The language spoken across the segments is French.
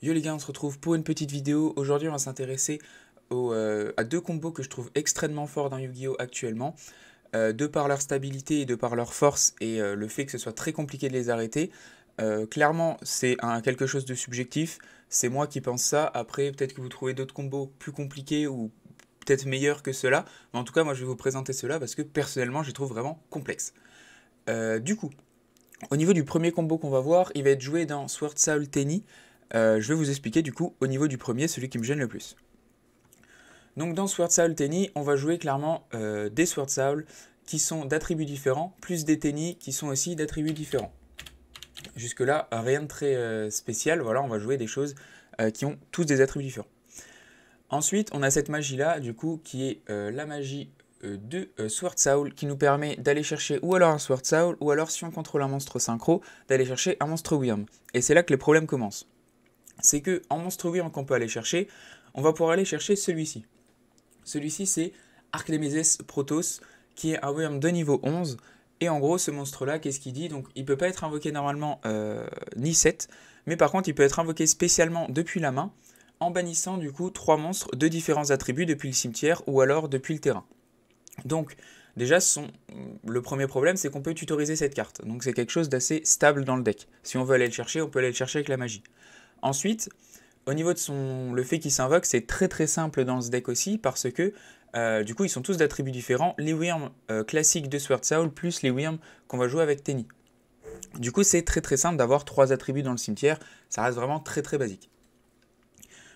Yo les gars, on se retrouve pour une petite vidéo. Aujourd'hui, on va s'intéresser euh, à deux combos que je trouve extrêmement forts dans Yu-Gi-Oh actuellement. Euh, de par leur stabilité et de par leur force et euh, le fait que ce soit très compliqué de les arrêter. clairement, c'est quelque chose de subjectif. C'est moi qui pense ça. Après, peut-être que vous trouvez d'autres combos plus compliqués ou peut-être meilleurs que cela. Mais en tout cas, moi, je vais vous présenter cela parce que personnellement, je les trouve vraiment complexes. du coup, au niveau du premier combo qu'on va voir, il va être joué dans Sword Soul Tenny. Euh, je vais vous expliquer du coup au niveau du premier, celui qui me gêne le plus. Donc dans Sword Soul Tennis, on va jouer clairement euh, des Sword Soul qui sont d'attributs différents, plus des Tenny qui sont aussi d'attributs différents. Jusque-là, rien de très euh, spécial, voilà, on va jouer des choses qui ont tous des attributs différents. Ensuite, on a cette magie-là, du coup, qui est la magie de Sword Soul, qui nous permet d'aller chercher ou alors un Sword Soul, ou alors si on contrôle un monstre synchro, d'aller chercher un monstre Wyrm. Et c'est là que les problèmes commencent c'est que en monstre oui, qu'on peut aller chercher, on va pouvoir aller chercher celui-ci. Celui-ci, c'est Arclemeses Protos, qui est un Wyrm de niveau 11. Et en gros, ce monstre-là, qu'est-ce qu'il dit Donc, il peut pas être invoqué normalement euh, ni 7, mais par contre, il peut être invoqué spécialement depuis la main, en bannissant du coup trois monstres de différents attributs depuis le cimetière ou alors depuis le terrain. Donc, déjà, son... le premier problème, c'est qu'on peut tutoriser cette carte. Donc, c'est quelque chose d'assez stable dans le deck. Si on veut aller le chercher, on peut aller le chercher avec la magie. Ensuite, au niveau de son, le fait qu'il s'invoque, c'est très très simple dans ce deck aussi parce que euh, du coup ils sont tous d'attributs différents. Les Wyrm euh, classiques de Sword Soul plus les Wyrm qu'on va jouer avec Tenny. Du coup c'est très très simple d'avoir trois attributs dans le cimetière, ça reste vraiment très très basique.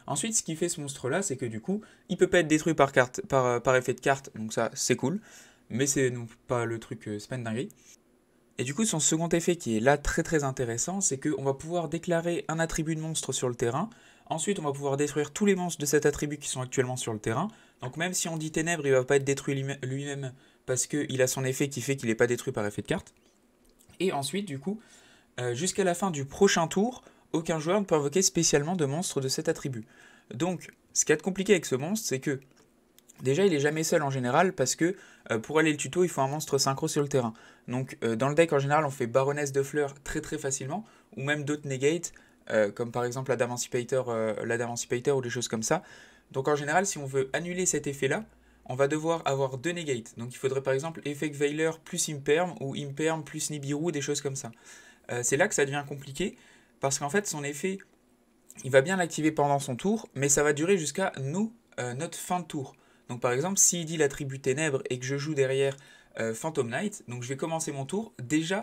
Ensuite, ce qui fait ce monstre-là, c'est que du coup, il peut pas être détruit par, carte, par, effet de carte, donc ça, c'est cool. Mais c'est pas le truc, euh, et du coup, son second effet qui est là très très intéressant, c'est qu'on va pouvoir déclarer un attribut de monstre sur le terrain. Ensuite, on va pouvoir détruire tous les monstres de cet attribut qui sont actuellement sur le terrain. Donc même si on dit ténèbres, il ne va pas être détruit lui-même parce qu'il a son effet qui fait qu'il n'est pas détruit par effet de carte. Et ensuite, du coup, euh, jusqu'à la fin du prochain tour, aucun joueur ne peut invoquer spécialement de monstre de cet attribut. Donc, ce qui est compliqué avec ce monstre, c'est que Déjà, il est jamais seul en général parce que euh, pour aller le tuto, il faut un monstre synchro sur le terrain. Donc euh, dans le deck en général, on fait baronesse de Fleurs très très facilement ou même d'autres negates euh, comme par exemple la ou des choses comme ça. Donc en général, si on veut annuler cet effet-là, on va devoir avoir deux negates. Donc il faudrait par exemple Effect Veiler plus Imperm ou Imperm plus Nibiru, des choses comme ça. C'est là que ça devient compliqué parce qu'en fait, son effet, il va bien l'activer pendant son tour, mais ça va durer jusqu'à nous, notre fin de tour. Donc par exemple, s'il dit la tribu ténèbres et que je joue derrière euh, Phantom Knight, donc je vais commencer mon tour, déjà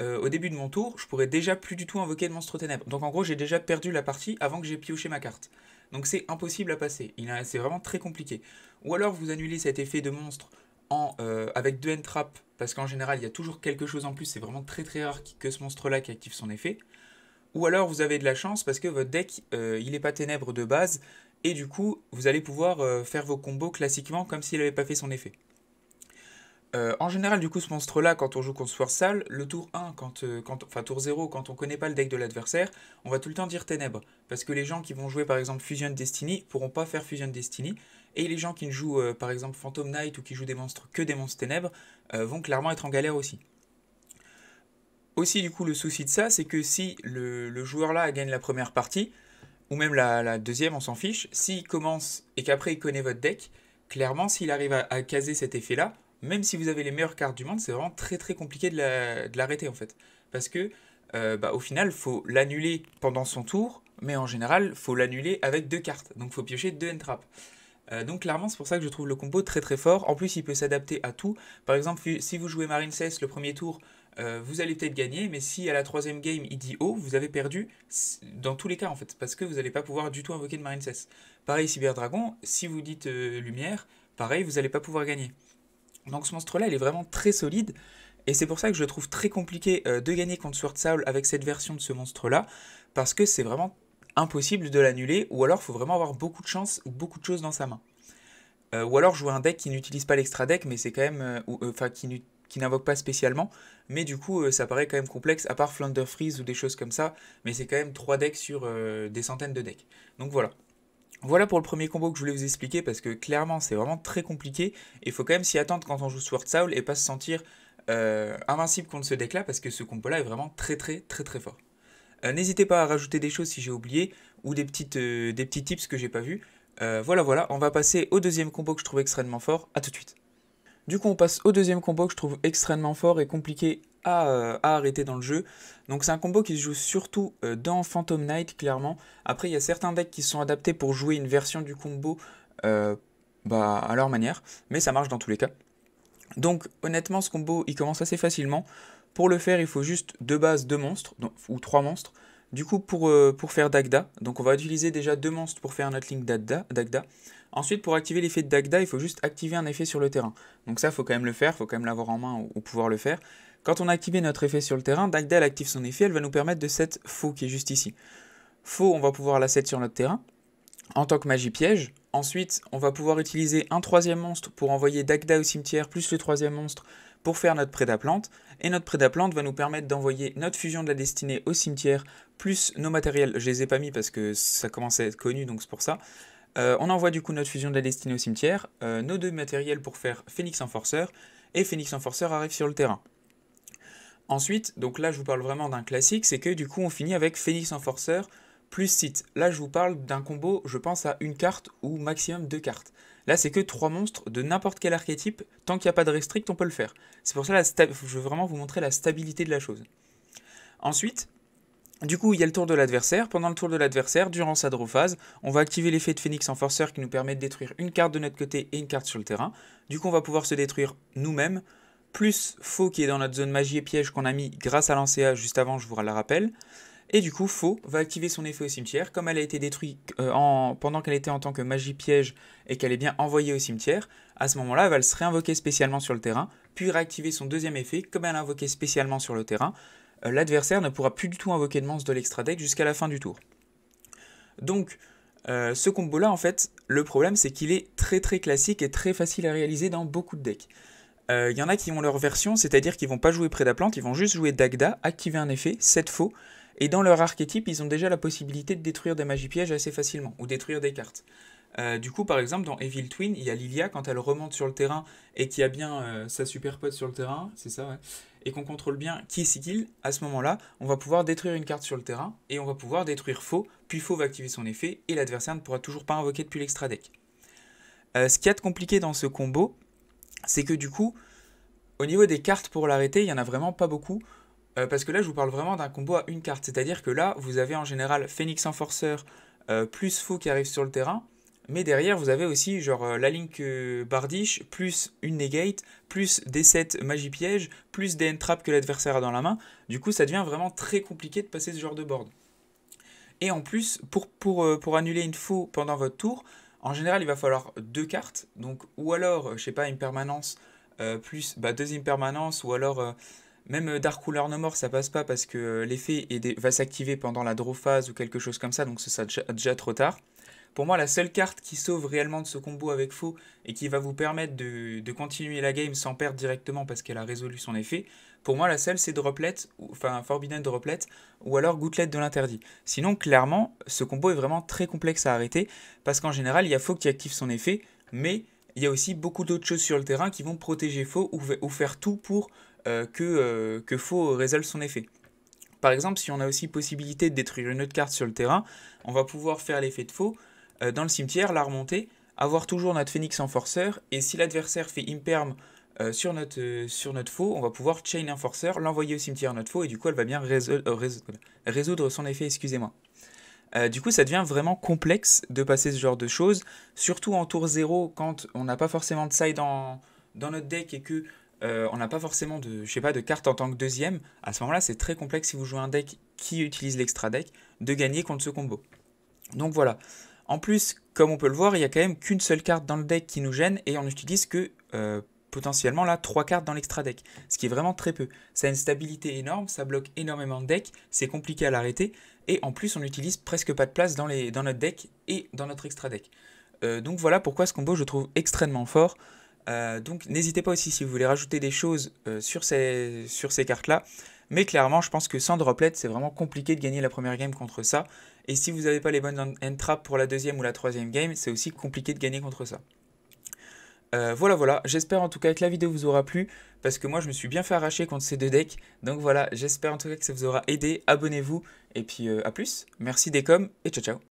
euh, au début de mon tour, je pourrais déjà plus du tout invoquer le monstre ténèbres. Donc en gros, j'ai déjà perdu la partie avant que j'ai pioché ma carte. Donc c'est impossible à passer, c'est vraiment très compliqué. Ou alors vous annulez cet effet de monstre en, euh, avec deux end parce qu'en général il y a toujours quelque chose en plus, c'est vraiment très très rare que ce monstre-là qui active son effet. Ou alors vous avez de la chance parce que votre deck, il n'est pas ténèbre de base, et du coup, vous allez pouvoir euh, faire vos combos classiquement comme s'il n'avait pas fait son effet. Euh, en général, du coup, ce monstre-là, quand on joue contre sale, le tour 1, quand, euh, quand, enfin tour 0, quand on connaît pas le deck de l'adversaire, on va tout le temps dire Ténèbres. Parce que les gens qui vont jouer par exemple Fusion Destiny pourront pas faire Fusion Destiny. Et les gens qui ne jouent par exemple Phantom Knight ou qui jouent des monstres que des monstres Ténèbres vont clairement être en galère aussi. Aussi, du coup, le souci de ça, c'est que si le joueur-là gagne la première partie, ou même la, deuxième, on s'en fiche, s'il commence et qu'après il connaît votre deck, clairement, s'il arrive à, caser cet effet-là, même si vous avez les meilleures cartes du monde, c'est vraiment très très compliqué de l'arrêter en fait. Parce que euh, bah, au final, faut l'annuler pendant son tour, mais en général, faut l'annuler avec deux cartes. Donc, faut piocher deux entraps. Euh, donc clairement c'est pour ça que je trouve le combo très très fort. En plus il peut s'adapter à tout. Par exemple si vous jouez Marine Cess le premier tour, euh, vous allez peut-être gagner, mais si à la troisième game il dit vous avez perdu dans tous les cas en fait, parce que vous n'allez pas pouvoir du tout invoquer de Marine Cess. Pareil, Cyber Dragon, si vous dites euh, lumière, pareil, vous n'allez pas pouvoir gagner. Donc ce monstre-là, il est vraiment très solide, et c'est pour ça que je le trouve très compliqué euh, de gagner contre Sword Soul avec cette version de ce monstre-là, parce que c'est vraiment impossible de l'annuler, ou alors il faut vraiment avoir beaucoup de chance ou beaucoup de choses dans sa main. ou alors jouer un deck qui n'utilise pas l'extra deck, mais c'est quand même. Enfin, qui n'utilise qui n'invoque pas spécialement. Mais du coup, euh, ça paraît quand même complexe, à part Flounder Freeze ou des choses comme ça. Mais c'est quand même 3 decks sur euh, des centaines de decks. Donc voilà. Voilà pour le premier combo que je voulais vous expliquer parce que clairement c'est vraiment très compliqué et il faut quand même s'y attendre quand on joue Sword Soul et pas se sentir euh, invincible contre ce deck là parce que ce combo là est vraiment très très très très fort. N'hésitez pas à rajouter des choses si j'ai oublié ou des, petites, des petits tips que j'ai pas vus. voilà voilà, on va passer au deuxième combo que je trouve extrêmement fort, à tout de suite. Du coup, on passe au deuxième combo que je trouve extrêmement fort et compliqué à, euh, arrêter dans le jeu. Donc c'est un combo qui se joue surtout euh, dans Phantom Knight, clairement. Après, il y a certains decks qui sont adaptés pour jouer une version du combo euh, bah, à leur manière, mais ça marche dans tous les cas. Donc honnêtement, ce combo, il commence assez facilement. Pour le faire, il faut juste deux bases, deux monstres, ou trois monstres. Du coup, pour, pour faire Dagda, donc on va utiliser déjà deux monstres pour faire un link Dagda. Ensuite, pour activer l'effet de Dagda, il faut juste activer un effet sur le terrain. Donc ça, il faut quand même le faire, il faut quand même l'avoir en main ou, pouvoir le faire. Quand on a activé notre effet sur le terrain, Dagda elle active son effet, elle va nous permettre de set faux qui est juste ici. Faux, on va pouvoir la set sur notre terrain en tant que magie piège. Ensuite, on va pouvoir utiliser un troisième monstre pour envoyer Dagda au cimetière plus le troisième monstre pour faire notre prédaplante. Et notre prédaplante va nous permettre d'envoyer notre fusion de la destinée au cimetière plus nos matériels. Je les ai pas mis parce que ça commence à être connu donc c'est pour ça. Euh, on envoie du coup notre fusion de la destinée au cimetière, euh, nos deux matériels pour faire Phoenix Enforcer et Phoenix Enforcer arrive sur le terrain. Ensuite, donc là je vous parle vraiment d'un classique, c'est que du coup on finit avec Phoenix Enforcer plus site. Là je vous parle d'un combo, je pense à une carte ou maximum deux cartes. Là c'est que trois monstres de n'importe quel archétype, tant qu'il n'y a pas de restrict on peut le faire. C'est pour ça que je veux vraiment vous montrer la stabilité de la chose. Ensuite, du coup, il y a le tour de l'adversaire. Pendant le tour de l'adversaire, durant sa draw phase, on va activer l'effet de Phoenix en forceur qui nous permet de détruire une carte de notre côté et une carte sur le terrain. Du coup, on va pouvoir se détruire nous-mêmes, plus Faux qui est dans notre zone magie et piège qu'on a mis grâce à l'ANCA juste avant, je vous la rappelle. Et du coup, Faux va activer son effet au cimetière. Comme elle a été détruite euh, en... pendant qu'elle était en tant que magie piège et qu'elle est bien envoyée au cimetière, à ce moment-là, elle va se réinvoquer spécialement sur le terrain, puis réactiver son deuxième effet comme elle a invoqué spécialement sur le terrain. Euh, l'adversaire ne pourra plus du tout invoquer de monstre de l'extra deck jusqu'à la fin du tour. Donc, euh, ce combo-là, en fait, le problème, c'est qu'il est très très classique et très facile à réaliser dans beaucoup de decks. Il euh, y en a qui ont leur version, c'est-à-dire qu'ils vont pas jouer près Prédaplante, ils vont juste jouer Dagda, activer un effet, 7 faux, et dans leur archétype, ils ont déjà la possibilité de détruire des magies pièges assez facilement, ou détruire des cartes. du coup, par exemple, dans Evil Twin, il y a Lilia, quand elle remonte sur le terrain et qui a bien sa super pote sur le terrain, c'est ça, ouais, et qu'on contrôle bien qui est Sigil, à ce moment-là, on va pouvoir détruire une carte sur le terrain et on va pouvoir détruire faux, puis faux va activer son effet et l'adversaire ne pourra toujours pas invoquer depuis l'extra deck. Euh, ce qu'il y a de compliqué dans ce combo, c'est que du coup, au niveau des cartes pour l'arrêter, il n'y en a vraiment pas beaucoup. Euh, parce que là, je vous parle vraiment d'un combo à une carte. C'est-à-dire que là, vous avez en général Phoenix en forceur euh, plus Faux qui arrive sur le terrain. Mais derrière, vous avez aussi genre euh, la link Bardish, plus une negate, plus des 7 magie piège, plus des trap que l'adversaire a dans la main. Du coup, ça devient vraiment très compliqué de passer ce genre de board. Et en plus, pour, pour, euh, annuler une faux pendant votre tour, en général, il va falloir deux cartes. Donc, ou alors, euh, je sais pas, une permanence, plus bah, deux impermanences, ou alors même Dark Cooler No More, ça passe pas parce que l'effet va s'activer pendant la draw phase ou quelque chose comme ça, donc ce sera déjà trop tard. Pour moi, la seule carte qui sauve réellement de ce combo avec faux et qui va vous permettre de, continuer la game sans perdre directement parce qu'elle a résolu son effet, pour moi, la seule, c'est Droplet, enfin Forbidden Droplet, ou alors Gouttelette de l'interdit. Sinon, clairement, ce combo est vraiment très complexe à arrêter parce qu'en général, il y a faux qui active son effet, mais il y a aussi beaucoup d'autres choses sur le terrain qui vont protéger faux ou, faire tout pour euh, que, euh, que faux résolve son effet. Par exemple, si on a aussi possibilité de détruire une autre carte sur le terrain, on va pouvoir faire l'effet de faux euh, dans le cimetière, la remonter, avoir toujours notre phoenix en forceur, et si l'adversaire fait imperm euh, sur, notre, euh, sur notre faux, on va pouvoir chain un forceur, l'envoyer au cimetière notre faux, et du coup elle va bien résoudre son effet, excusez-moi. du coup, ça devient vraiment complexe de passer ce genre de choses, surtout en tour 0 quand on n'a pas forcément de side dans, dans notre deck et que on n'a pas forcément de, je sais pas, de carte en tant que deuxième, à ce moment-là, c'est très complexe si vous jouez un deck qui utilise l'extra deck de gagner contre ce combo. Donc voilà. En plus, comme on peut le voir, il n'y a quand même qu'une seule carte dans le deck qui nous gêne et on n'utilise que euh, potentiellement là trois cartes dans l'extra deck, ce qui est vraiment très peu. Ça a une stabilité énorme, ça bloque énormément de decks, c'est compliqué à l'arrêter et en plus on n'utilise presque pas de place dans, les, dans, notre deck et dans notre extra deck. Euh, donc voilà pourquoi ce combo je trouve extrêmement fort. Euh, donc n'hésitez pas aussi si vous voulez rajouter des choses sur ces, sur ces cartes là. Mais clairement, je pense que sans droplet, c'est vraiment compliqué de gagner la première game contre ça. Et si vous n'avez pas les bonnes entraps pour la deuxième ou la troisième game, c'est aussi compliqué de gagner contre ça. Euh, voilà, voilà, j'espère en tout cas que la vidéo vous aura plu, parce que moi je me suis bien fait arracher contre ces deux decks, donc voilà, j'espère en tout cas que ça vous aura aidé, abonnez-vous, et puis euh, à plus, merci coms et ciao ciao